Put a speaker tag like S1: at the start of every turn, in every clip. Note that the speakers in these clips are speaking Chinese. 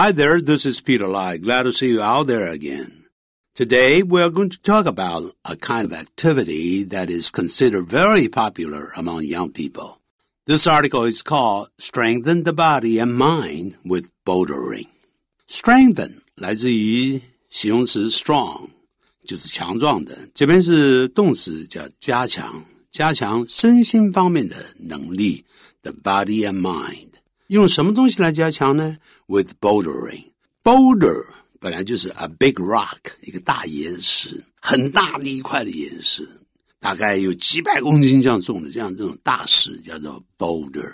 S1: Hi there, this is Peter Lai. Glad to see you out there again. Today we're going to talk about a kind of activity that is considered very popular among young people. This article is called Strengthen the Body and Mind with Bouldering. Strengthen 来自于形容词 strong，就是强壮的。这边是动词，叫加强，加强身心方面的能力。The body and mind 用什么东西来加强呢？With bouldering, boulder 本来就是 a big rock，一个大岩石，很大的一块的岩石，大概有几百公斤这样重的这样这种大石叫做 boulder。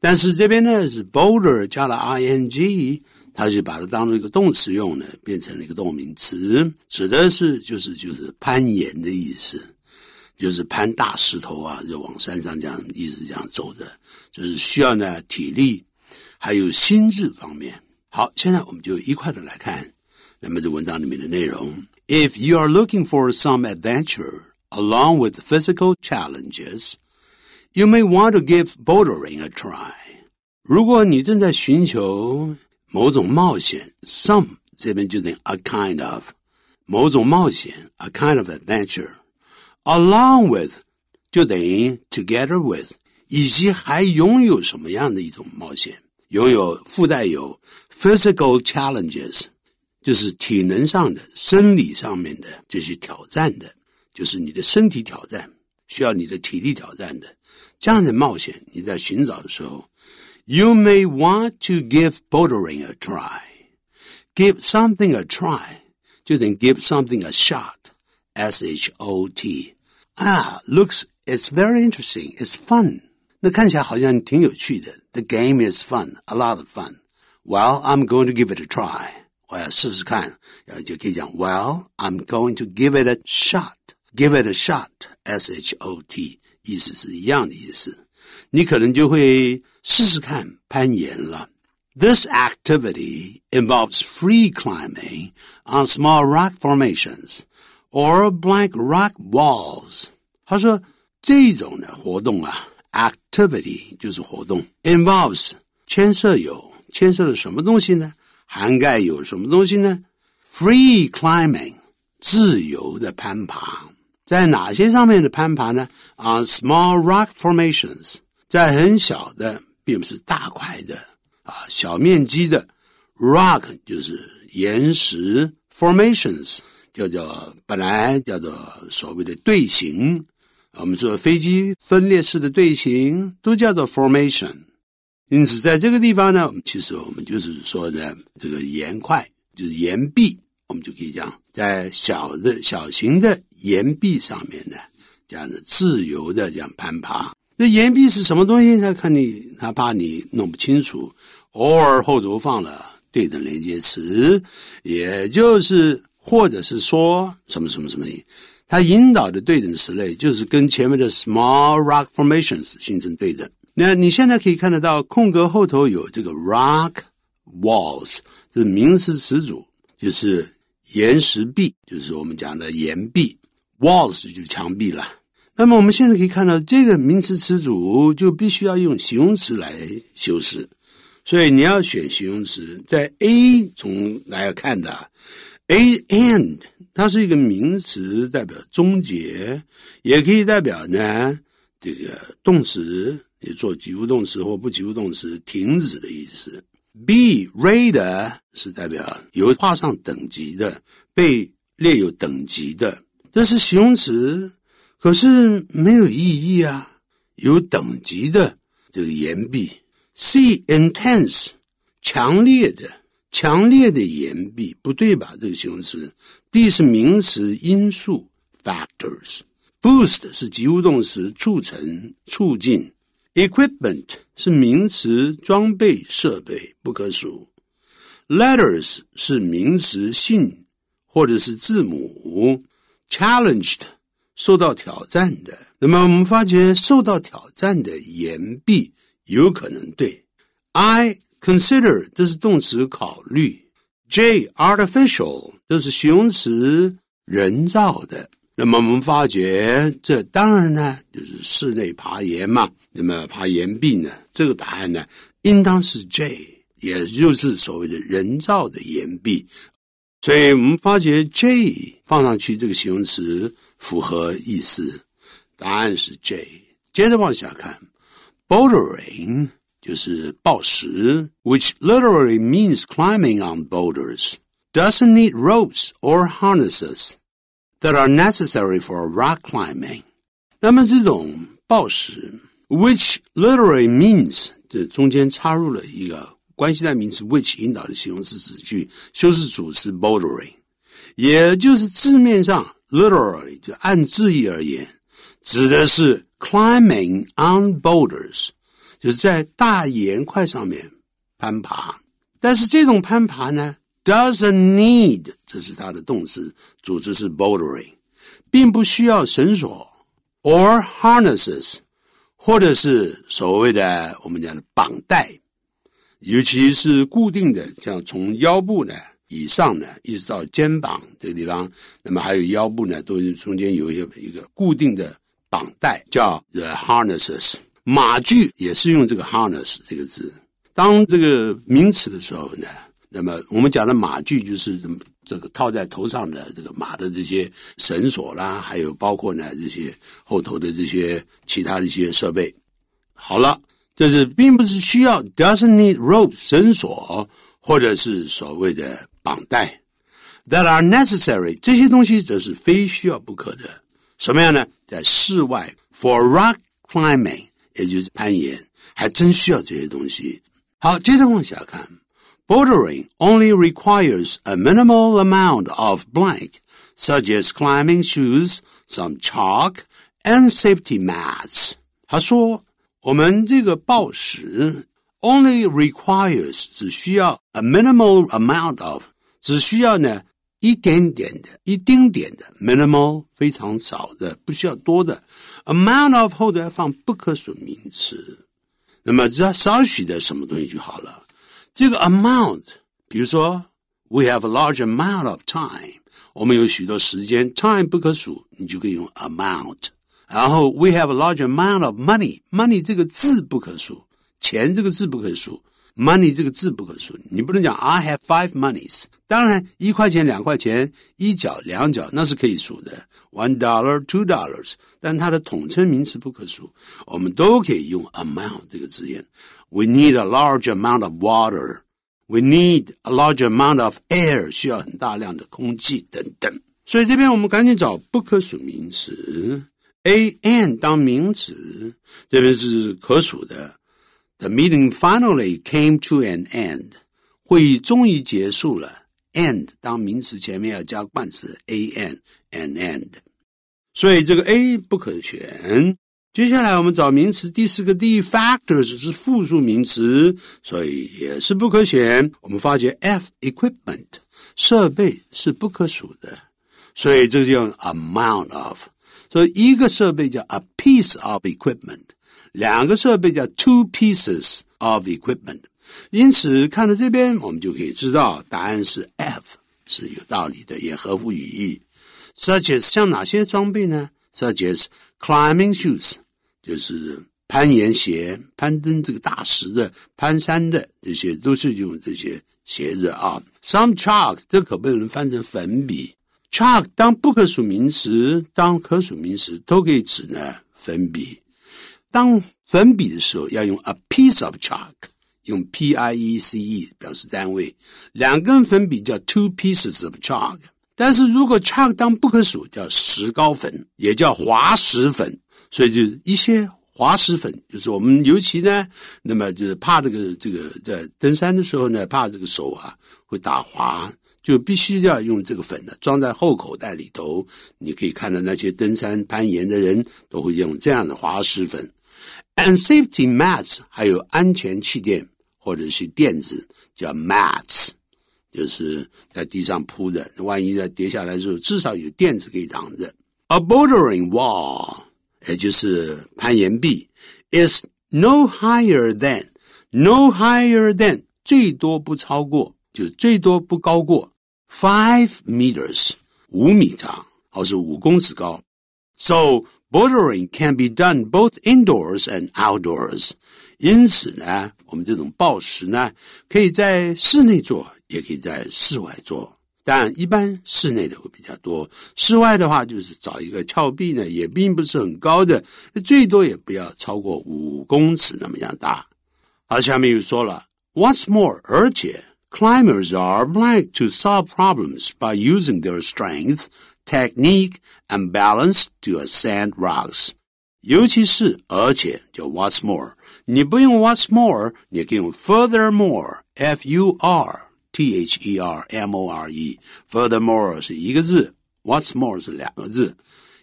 S1: 但是这边呢是 boulder 加了 ing，它就把它当做一个动词用的，变成了一个动名词，指的是就是就是攀岩的意思，就是攀大石头啊，就往山上这样一直这样走着，就是需要呢体力。还有心智方面。好，现在我们就一块的来看，那么这文章里面的内容。If you are looking for some adventure along with physical challenges, you may want to give bouldering a try. 如果你正在寻求某种冒险，some 这边就等于 a kind of 某种冒险，a kind of along with 就等于 together with，以及还拥有什么样的一种冒险。又有附带有 physical challenges，就是体能上的、生理上面的这些挑战的，就是你的身体挑战，需要你的体力挑战的这样的冒险。你在寻找的时候，you may want to give bouldering a try，give something a try，就等于 give something a shot，s h o t。啊，looks ah, it's very interesting，it's fun。那看起来好像挺有趣的。The game is fun, a lot of fun. Well, I'm going to give it a try. 我要试试看，然后就可以讲 Well, I'm going to give it a shot. Give it a shot, S H O T，意思是一样的意思。你可能就会试试看攀岩了。This activity involves free climbing on small rock formations or blank rock walls. 他说这种的活动啊。Activity 就是活动，involves 牵涉有，牵涉了什么东西呢？涵盖有什么东西呢？Free climbing 自由的攀爬，在哪些上面的攀爬呢？On small rock formations 在很小的，并不是大块的啊，小面积的 rock 就是岩石，formations 叫做本来叫做所谓的队形。我们说飞机分裂式的队形都叫做 formation，因此在这个地方呢，其实我们就是说，的这个岩块就是岩壁，我们就可以讲在小的小型的岩壁上面呢，这样子自由的这样攀爬。那岩壁是什么东西？他看你他怕你弄不清楚，偶尔后头放了对等连接词，也就是或者是说什么什么什么它引导的对等词类就是跟前面的 small rock formations 形成对等。那你现在可以看得到，空格后头有这个 rock walls，这名词词组就是岩石壁，就是我们讲的岩壁 walls 就墙壁了。那么我们现在可以看到，这个名词词组就必须要用形容词来修饰，所以你要选形容词，在 A 中来看的 A and。它是一个名词，代表终结，也可以代表呢这个动词，也做及物动词或不及物动词，停止的意思。B. r a t e r 是代表有画上等级的，被列有等级的，这是形容词，可是没有意义啊。有等级的这个岩壁。C. intense 强烈的，强烈的岩壁不对吧？这个形容词。D 是名词因素，factors。Boost 是及物动词，促成、促进。Equipment 是名词，装备、设备，不可数。Letters 是名词，信或者是字母。Challenged 受到挑战的。那么我们发觉，受到挑战的言必有可能对。I consider 这是动词，考虑。J artificial，这是形容词，人造的。那么我们发觉，这当然呢就是室内爬岩嘛。那么爬岩壁呢，这个答案呢应当是 J，也就是所谓的人造的岩壁。所以我们发觉 J 放上去，这个形容词符合意思，答案是 J。接着往下看，boiling。which literally means climbing on boulders, doesn't need ropes or harnesses that are necessary for rock climbing. which literally means 这中间插入了一个关系代名词 which 引导的形容词子句，修饰主词 bouldering，也就是字面上 literally 就按字义而言，指的是 climbing on boulders。就是在大岩块上面攀爬，但是这种攀爬呢，doesn't need，这是它的动词，组织是 bouldering，并不需要绳索，or harnesses，或者是所谓的我们讲的绑带，尤其是固定的，像从腰部呢以上呢一直到肩膀这个地方，那么还有腰部呢都中间有一些一个固定的绑带，叫 the harnesses。马具也是用这个 harness 这个字当这个名词的时候呢，那么我们讲的马具就是这个套在头上的这个马的这些绳索啦，还有包括呢这些后头的这些其他的一些设备。好了，这是并不是需要 doesn't need rope 绳索或者是所谓的绑带 that are necessary 这些东西则是非需要不可的。什么样呢？在室外 for rock climbing。也就是攀岩还真需要这些东西。好，接着往下看。Bordering only requires a minimal amount of blank, such as climbing shoes, some chalk, and safety mats。他说，我们这个暴食 only requires 只需要 a minimal amount of，只需要呢。一点点的，一丁点的，minimal 非常少的，不需要多的 Amount of 后边放不可数名词，那么只要少许的什么东西就好了。这个 amount，比如说，We have a large amount of time，我们有许多时间，time 不可数，你就可以用 amount。然后，We have a large amount of money，money 这个字不可数，钱这个字不可数。Money 这个字不可数，你不能讲 I have five monies。当然，一块钱、两块钱、一角、两角那是可以数的，one dollar, two dollars。但它的统称名词不可数，我们都可以用 amount 这个字眼。We need a large amount of water. We need a large amount of air. 需要很大量的空气等等。所以这边我们赶紧找不可数名词，an 当名词，这边是可数的。The meeting finally came to an end. 会议终于结束了。end 当名词前面要加冠词 a n an end，所以这个 a 不可选。接下来我们找名词第四个 d factors 是复数名词，所以也是不可选。我们发觉 f equipment 设备是不可数的，所以这就叫 amount of。所以一个设备叫 a piece of equipment。两个设备叫 two pieces of equipment，因此看到这边，我们就可以知道答案是 F 是有道理的，也合乎语义。Such as 像哪些装备呢？Such as climbing shoes 就是攀岩鞋，攀登这个大石的、攀山的，这些都是用这些鞋子啊。Some chalk 这可不能翻成粉笔，chalk 当不可数名词，当可数名词都可以指呢粉笔。当粉笔的时候，要用 a piece of chalk，用 p i e c e 表示单位。两根粉笔叫 two pieces of chalk。但是如果 chalk 当不可数，叫石膏粉，也叫滑石粉。所以就一些滑石粉，就是我们尤其呢，那么就是怕这个这个在登山的时候呢，怕这个手啊会打滑，就必须要用这个粉呢，装在后口袋里头。你可以看到那些登山攀岩的人都会用这样的滑石粉。And safety mats 还有安全气垫或者是垫子，叫 mats，就是在地上铺的。万一在跌下来的时候，至少有垫子可以挡着。A bordering wall 也就是攀岩壁，is no higher than no higher than 最多不超过，就是最多不高过 five meters 五米长，或是五公尺高。So Bouldering can be done both indoors and outdoors。因此呢，我们这种抱石呢，可以在室内做，也可以在室外做。但一般室内的会比较多，室外的话就是找一个峭壁呢，也并不是很高的，最多也不要超过五公尺那么样大。好，下面又说了，What's more, 而且 climbers are obliged to solve problems by using their strength。technique and balance to ascend rocks。尤其是而且就 what's more，你不用 what's more，你可以用 furthermore，f u r t h e r m o r e。furthermore 是一个字，what's more 是两个字，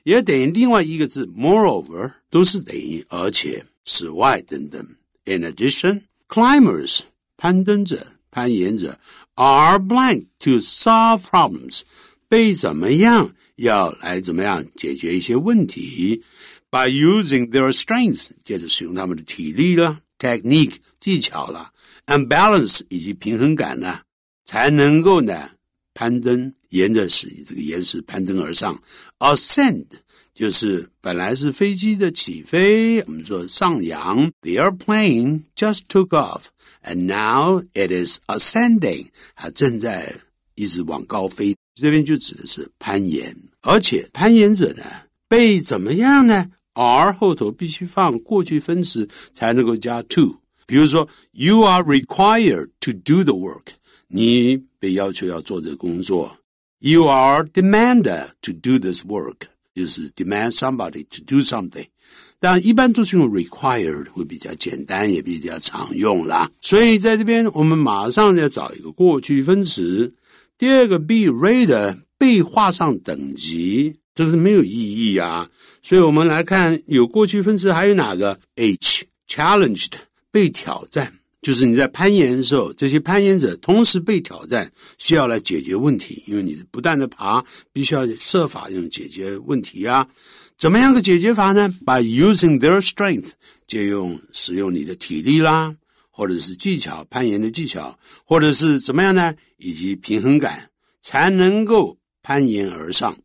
S1: 也等于另外一个字 moreover，都是等于而且、此外等等。In addition，climbers 攀登者、攀岩者 are blank to solve problems。被怎么样，要来怎么样解决一些问题。By using their strength，接着使用他们的体力啦、technique 技巧啦、and balance 以及平衡感呢，才能够呢攀登，沿着石这个岩石攀登而上。Ascend airplane just took off and now it is ascending，它正在一直往高飞。这边就指的是攀岩，而且攀岩者呢被怎么样呢？r 后头必须放过去分词才能够加 to。比如说，you are required to do the work，你被要求要做这工作；you are demanded to do this work，就是 demand somebody to do something。但一般都是用 required 会比较简单，也比较常用啦。所以在这边，我们马上要找一个过去分词。第二个 B read r 被划上等级，这是没有意义呀。所以我们来看，有过去分词，还有哪个？h challenged 被挑战，就是你在攀岩的时候，这些攀岩者同时被挑战，需要来解决问题。因为你不断的爬，必须要设法用解决问题呀。怎么样的解决法呢？By using their strength，借用使用你的体力啦。或者是技巧，攀岩的技巧，或者是怎么样呢？以及平衡感，才能够攀岩而上。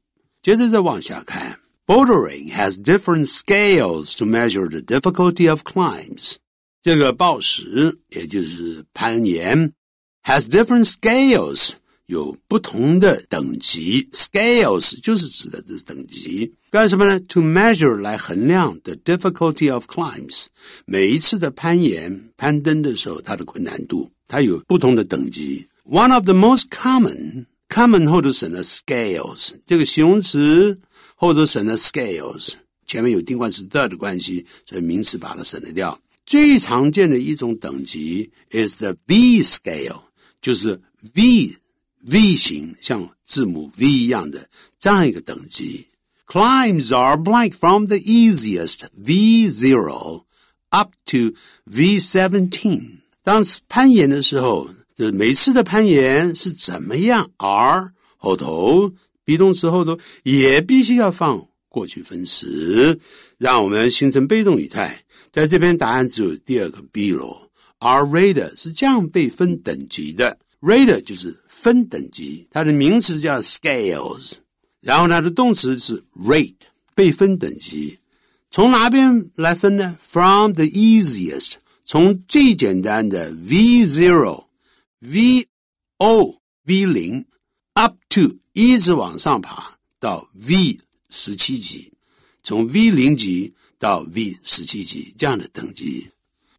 S1: 接着再往下看，Bouldering has different scales to measure the difficulty of climbs。这个暴食，也就是攀岩，has different scales。有不同的等级，scales 就是指的这等级，干什么呢？To measure 来衡量 the difficulty of climbs，每一次的攀岩、攀登的时候，它的困难度，它有不同的等级。One of the most common, 后头省了 scales，这个形容词后头省了 scales，前面有定冠词 the 的关系，所以名词把它省了掉。最常见的一种等级 is the V scale，就是 V。V 型像字母 V 一样的这样一个等级，climbs are blank from the easiest V zero up to V seventeen。当攀岩的时候，就每次的攀岩是怎么样 r 后头，be 动词后头也必须要放过去分词，让我们形成被动语态。在这边答案只有第二个 B 喽。R r a a d e r 是这样被分等级的 r a a d e r 就是。分等级，它的名词叫 scales，然后它的动词是 rate，被分等级。从哪边来分呢？From the easiest，从最简单的 v 0 v O、v 0 u p to 一直往上爬到 V 十七级，从 V 零级到 V 十七级这样的等级。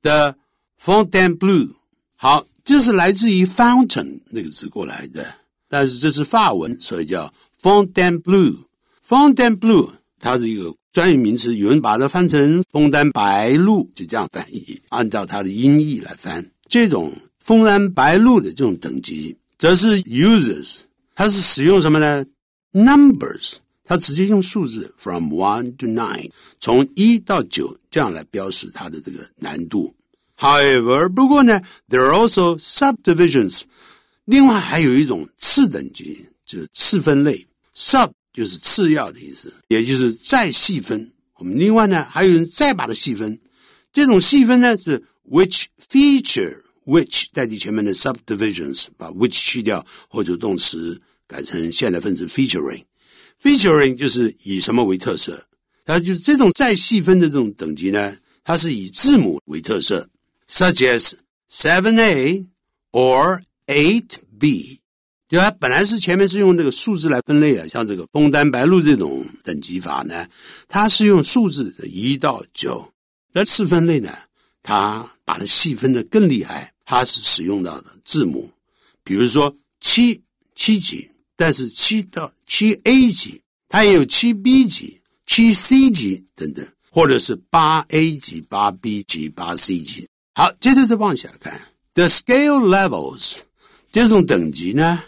S1: The Fontainebleau，好。这是来自于 fountain 那个词过来的，但是这是法文，所以叫 f o n t a i n b l u e f o n t a i n b l u e 它是一个专业名词，有人把它翻成枫丹白露，就这样翻译，按照它的音译来翻。这种枫丹白露的这种等级，则是 users，它是使用什么呢？numbers，它直接用数字 from one to nine，从一到九这样来标识它的这个难度。However，不过呢，there are also subdivisions。另外还有一种次等级，就是次分类。Sub 就是次要的意思，也就是再细分。我们另外呢还有人再把它细分。这种细分呢是 which feature，which 代替前面的 subdivisions，把 which 去掉，或者动词改成现在分词 featuring。Featuring 就是以什么为特色。它就是这种再细分的这种等级呢，它是以字母为特色。Such as seven A or eight B，就它本来是前面是用这个数字来分类的，像这个“枫丹白露”这种等级法呢，它是用数字的一到九。那次分类呢，它把它细分的更厉害，它是使用到的字母，比如说七七级，但是七到七 A 级，它也有七 B 级、七 C 级等等，或者是八 A 级、八 B 级、八 C 级。好，接着再往下看，the scale levels 这种等级呢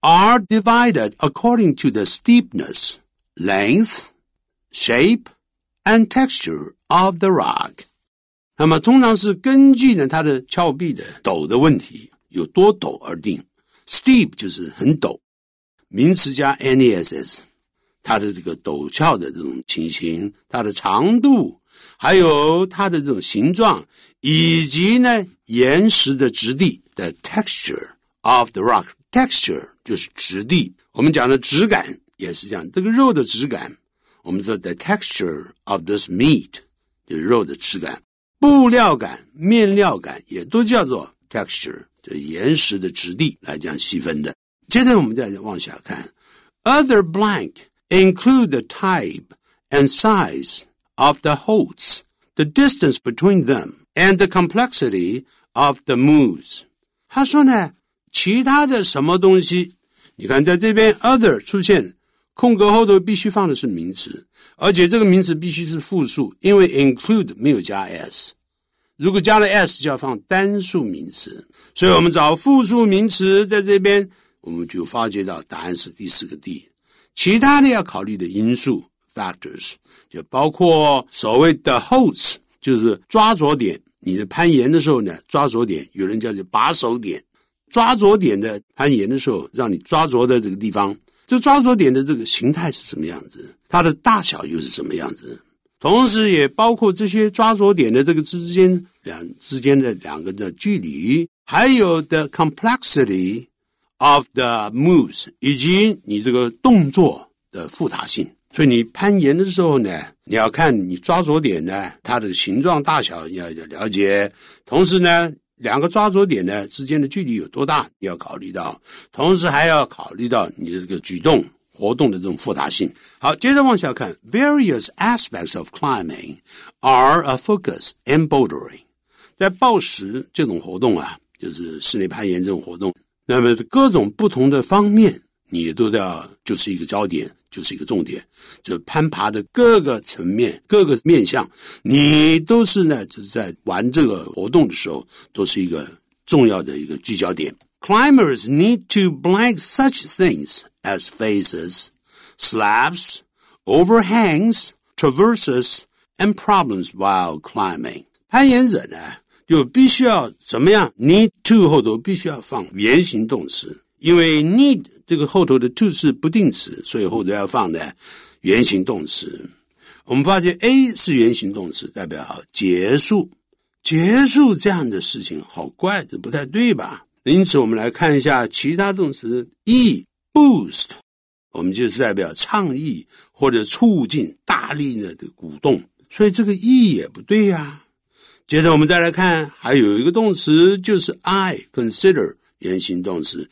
S1: ，are divided according to the steepness, length, shape and texture of the rock。那么通常是根据呢它的峭壁的陡的问题有多陡而定。steep 就是很陡，名词加 ness，它的这个陡峭的这种情形，它的长度，还有它的这种形状以及呢岩石的质地的 texture of the rock texture 就是质地。我们讲的质感也是这样，这个肉的质感，我们说 the texture of this meat 就是肉的质感，布料感、面料感也都叫做 texture，这岩石的质地来讲细分的。接着我们再往下看，other blank include the type and size of the holes, the distance between them. And the complexity of the moves，他说呢，其他的什么东西？你看在这边 other 出现，空格后头必须放的是名词，而且这个名词必须是复数，因为 include 没有加 s。如果加了 s，就要放单数名词。所以我们找复数名词，在这边我们就发觉到答案是第四个 D。其他的要考虑的因素 factors 就包括所谓的 holds，就是抓着点。你的攀岩的时候呢，抓着点，有人叫做把手点，抓着点的攀岩的时候，让你抓着的这个地方，这抓着点的这个形态是什么样子？它的大小又是什么样子？同时也包括这些抓着点的这个之间两之间的两个的距离，还有 the complexity of the moves，以及你这个动作的复杂性。所以你攀岩的时候呢，你要看你抓着点呢，它的形状大小要要了解。同时呢，两个抓着点呢之间的距离有多大，你要考虑到。同时还要考虑到你的这个举动活动的这种复杂性。好，接着往下看，Various aspects of climbing are a focus in bouldering。在暴食这种活动啊，就是室内攀岩这种活动，那么各种不同的方面，你都要就是一个焦点。就是一个重点，就是攀爬的各个层面、各个面向，你都是呢，就是在玩这个活动的时候，都是一个重要的一个聚焦点。Climbers need to blank such things as faces, slabs, overhangs, traverses, and problems while climbing。攀岩者呢，就必须要怎么样？Need to 后头必须要放原形动词，因为 need。这个后头的 to 是不定词，所以后头要放的原形动词。我们发现 a 是原形动词，代表结束，结束这样的事情，好怪，这不太对吧？因此，我们来看一下其他动词 e boost，我们就是代表倡议或者促进大力的的鼓动，所以这个 e 也不对呀。接着我们再来看，还有一个动词就是 i consider 原形动词。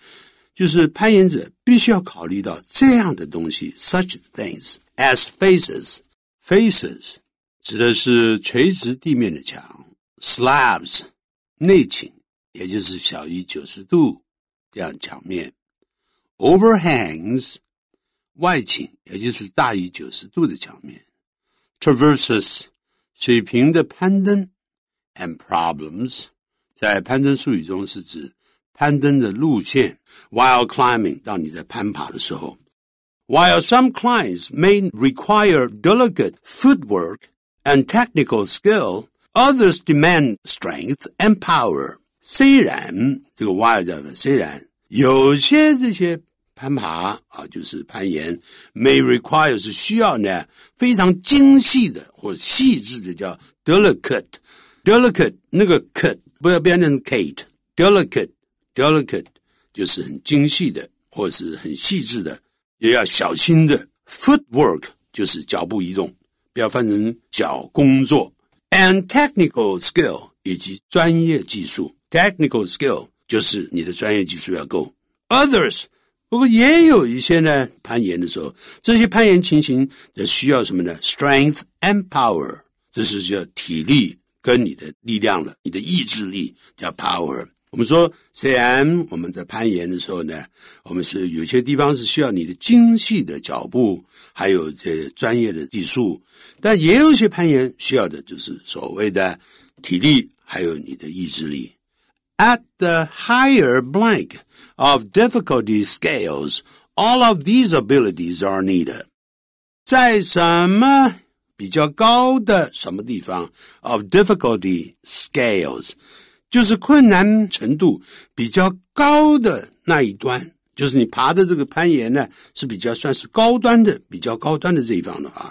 S1: 就是攀岩者必须要考虑到这样的东西，such things as faces。faces 指的是垂直地面的墙，slabs 内倾，也就是小于九十度这样墙面，overhangs 外倾，也就是大于九十度的墙面，traverses 水平的攀登，and problems 在攀登术语中是指攀登的路线。while climbing while some climbs may require delicate footwork and technical skill, others demand strength and power. 虽然这个 while 的虽然有些这些攀爬啊，就是攀岩，may require 是需要呢非常精细的或细致的叫 delicate，delicate 那个 cut 不要变成 delicate, 就是很精细的，或者是很细致的，也要小心的。Footwork 就是脚步移动，不要翻成脚工作。And technical skill 以及专业技术，technical skill 就是你的专业技术要够。Others 不过也有一些呢，攀岩的时候，这些攀岩情形需要什么呢？Strength and power，这是叫体力跟你的力量了，你的意志力叫 power。我们说，虽然我们在攀岩的时候呢，我们是有些地方是需要你的精细的脚步，还有这专业的技术，但也有些攀岩需要的就是所谓的体力，还有你的意志力。At the higher blank of difficulty scales, all of these abilities are needed. 在什么比较高的什么地方 of difficulty scales? 就是困难程度比较高的那一端，就是你爬的这个攀岩呢，是比较算是高端的、比较高端的这一方的啊。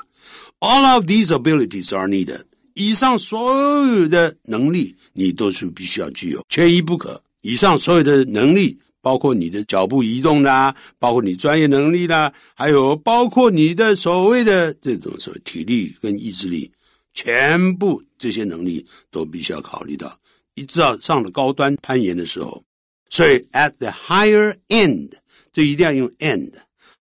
S1: All of these abilities are needed。以上所有的能力你都是必须要具有，缺一不可。以上所有的能力，包括你的脚步移动啦，包括你专业能力啦，还有包括你的所谓的这种所谓体力跟意志力，全部这些能力都必须要考虑到。一直到上了高端攀岩的时候，所以 at the higher end 这一定要用 end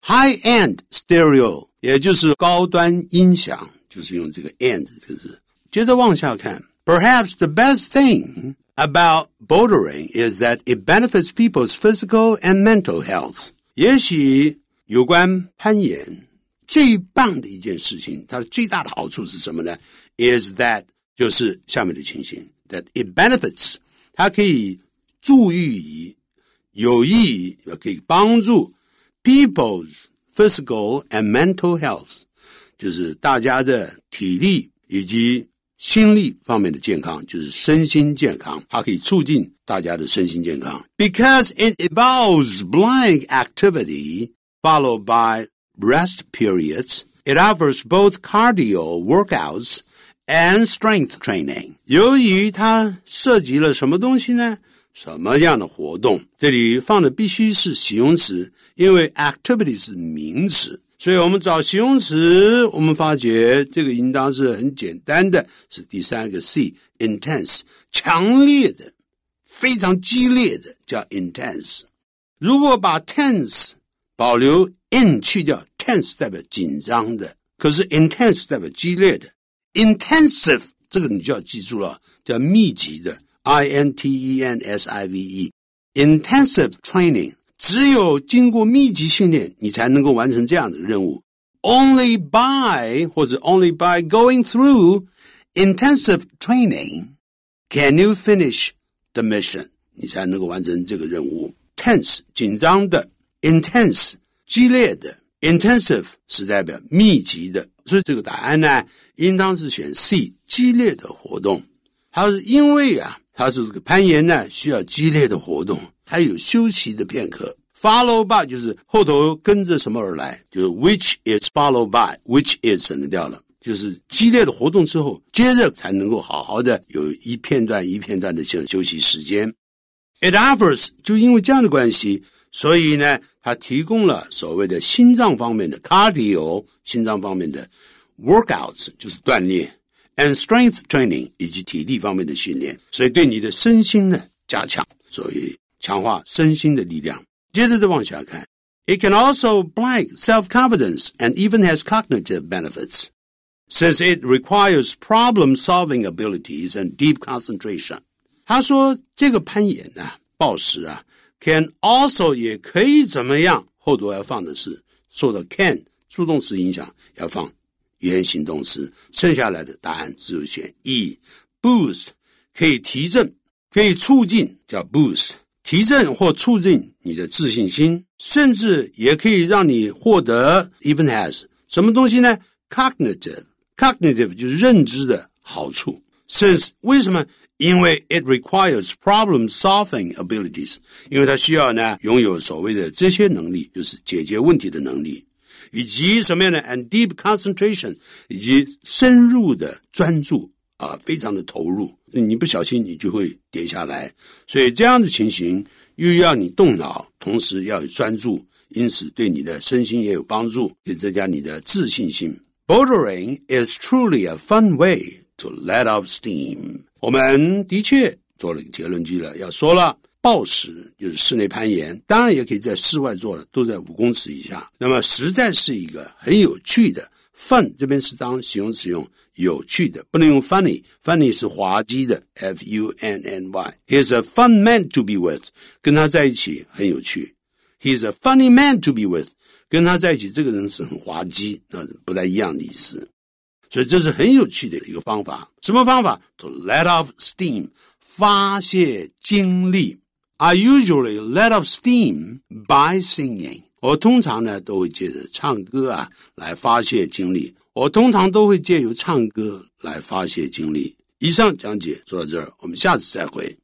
S1: high end stereo，也就是高端音响，就是用这个 end 这个字。接着往下看，Perhaps the best thing about bouldering is that it benefits people's physical and mental health。也许有关攀岩最棒的一件事情，它的最大的好处是什么呢？Is that 就是下面的情形。that it benefits，它可以助于以有意义，可以帮助 people's physical and mental health，就是大家的体力以及心力方面的健康，就是身心健康，它可以促进大家的身心健康。Because it involves blind activity followed by rest periods, it offers both cardio workouts And strength training。由于它涉及了什么东西呢？什么样的活动？这里放的必须是形容词，因为 activity 是名词，所以我们找形容词。我们发觉这个应当是很简单的，是第三个 C，intense，强烈的，非常激烈的，叫 intense。如果把 tense 保留 in 去掉，tense 代表紧张的，可是 intense 代表激烈的。Intensive 这个你就要记住了，叫密集的。I N T E N S I V E。Intensive training 只有经过密集训练，你才能够完成这样的任务。Only by 或者 only by going through intensive training can you finish the mission。你才能够完成这个任务。Tense 紧张的，intense 激烈的，intensive 是代表密集的。所以这个答案呢，应当是选 C 激烈的活动。他是因为啊，他是这个攀岩呢需要激烈的活动，他有休息的片刻。Followed by 就是后头跟着什么而来，就是 Which is followed by，which is 省略掉了，就是激烈的活动之后，接着才能够好好的有一片段一片段的像休息时间。It offers 就因为这样的关系，所以呢，它提供了所谓的心脏方面的 cardio，心脏方面的 workouts 就是锻炼，and strength training 以及体力方面的训练，所以对你的身心呢加强，所以强化身心的力量。接着再往下看，It can also blank self-confidence and even has cognitive benefits, since it requires problem-solving abilities and deep concentration. 他说：“这个攀岩呢，暴食啊，can also 也可以怎么样？后头要放的是，受到 can 助动词影响，要放原形动词。剩下来的答案只有选 E，boost 可以提振，可以促进，叫 boost 提振或促进你的自信心，甚至也可以让你获得 even has 什么东西呢？cognitive，cognitive 就是认知的好处。since 为什么？因为 it requires problem solving abilities，因为它需要呢拥有所谓的这些能力，就是解决问题的能力，以及什么样的 and deep concentration，以及深入的专注啊，非常的投入。你不小心你就会跌下来，所以这样的情形又要你动脑，同时要有专注，因此对你的身心也有帮助，也增加你的自信心。Bouldering is truly a fun way to let off steam. 我们的确做了一个结论句了，要说了，暴食就是室内攀岩，当然也可以在室外做了，都在五公尺以下。那么实在是一个很有趣的 fun，这边是当形容词用，有趣的不能用 funny，funny 是滑稽的，f-u-n-n-y。He's a fun man to be with，跟他在一起很有趣。He's a funny man to be with，跟他在一起这个人是很滑稽，那不太一样的意思。所以这是很有趣的一个方法。什么方法就 let off steam，发泄精力。I usually let off steam by singing。我通常呢都会借着唱歌啊来发泄精力。我通常都会借由唱歌来发泄精力。以上讲解说到这儿，我们下次再会。